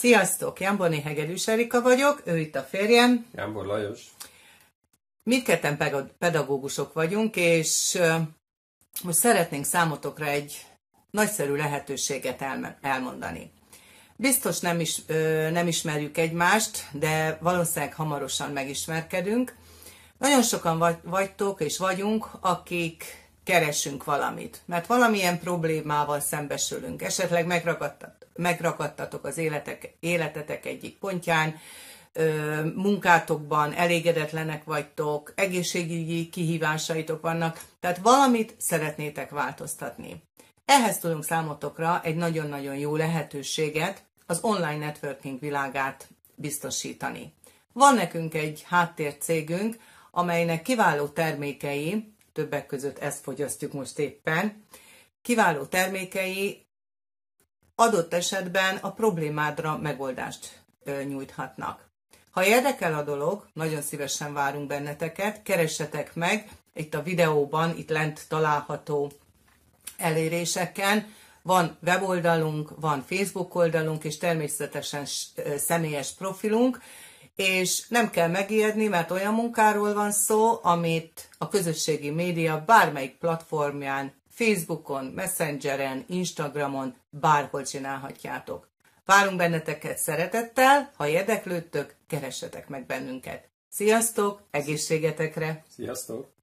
Sziasztok! Jamboni Hegedűs Erika vagyok, ő itt a férjem. Jambor Lajos. Mindketten pedagógusok vagyunk, és most szeretnénk számotokra egy nagyszerű lehetőséget elmondani. Biztos nem, is, nem ismerjük egymást, de valószínűleg hamarosan megismerkedünk. Nagyon sokan vagytok és vagyunk, akik keresünk valamit, mert valamilyen problémával szembesülünk. Esetleg megragadtat, megragadtatok az életek, életetek egyik pontján, munkátokban elégedetlenek vagytok, egészségügyi kihívásaitok vannak, tehát valamit szeretnétek változtatni. Ehhez tudunk számotokra egy nagyon-nagyon jó lehetőséget, az online networking világát biztosítani. Van nekünk egy háttércégünk, amelynek kiváló termékei többek között ezt fogyasztjuk most éppen. Kiváló termékei adott esetben a problémádra megoldást nyújthatnak. Ha érdekel a dolog, nagyon szívesen várunk benneteket, keressetek meg itt a videóban, itt lent található eléréseken. Van weboldalunk, van Facebook oldalunk, és természetesen személyes profilunk és nem kell megijedni, mert olyan munkáról van szó, amit a közösségi média bármelyik platformján, Facebookon, Messengeren, Instagramon, bárhol csinálhatjátok. Várunk benneteket szeretettel, ha érdeklődtök, keressetek meg bennünket. Sziasztok, egészségetekre! Sziasztok!